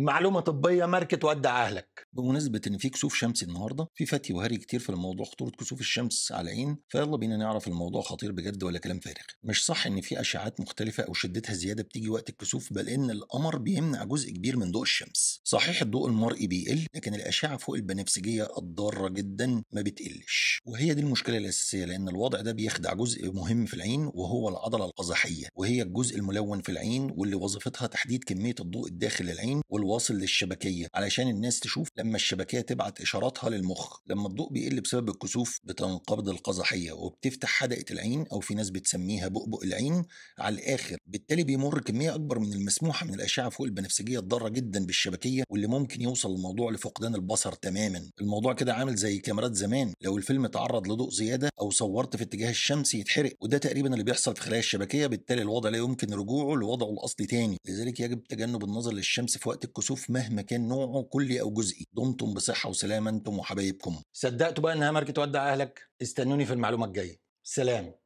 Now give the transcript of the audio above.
معلومه طبيه ماركه ودع اهلك بمناسبه ان في كسوف شمسي النهارده في فتي وهري كتير في الموضوع خطوره كسوف الشمس على العين فيلا بينا نعرف الموضوع خطير بجد ولا كلام فارغ مش صح ان في اشعاعات مختلفه او شدتها زياده بتيجي وقت الكسوف بل ان القمر بيمنع جزء كبير من ضوء الشمس صحيح الضوء المرئي بيقل لكن الاشعه فوق البنفسجيه الضاره جدا ما بتقلش وهي دي المشكله الاساسيه لان الوضع ده بيخدع جزء مهم في العين وهو العضله القزحيه وهي الجزء الملون في العين واللي وظيفتها تحديد كميه الضوء الداخل وال واصل للشبكيه علشان الناس تشوف لما الشبكيه تبعت اشاراتها للمخ لما الضوء بيقل بسبب الكسوف بتنقبض القزحيه وبتفتح حدقه العين او في ناس بتسميها بؤبؤ العين على الاخر بالتالي بيمر كميه اكبر من المسموحه من الاشعه فوق البنفسجيه الضاره جدا بالشبكيه واللي ممكن يوصل الموضوع لفقدان البصر تماما الموضوع كده عامل زي كاميرات زمان لو الفيلم اتعرض لضوء زياده او صورت في اتجاه الشمس يتحرق وده تقريبا اللي بيحصل في خلايا الشبكيه بالتالي الوضع لا يمكن رجوعه لوضعه الاصلي تاني لذلك يجب تجنب النظر للشمس في وقت الكسوف مهما كان نوعه كلي او جزئي دمتم بصحه وسلامه انتم وحبايبكم صدقتوا بقى انها ماركه ودع اهلك استنوني في المعلومه الجايه سلام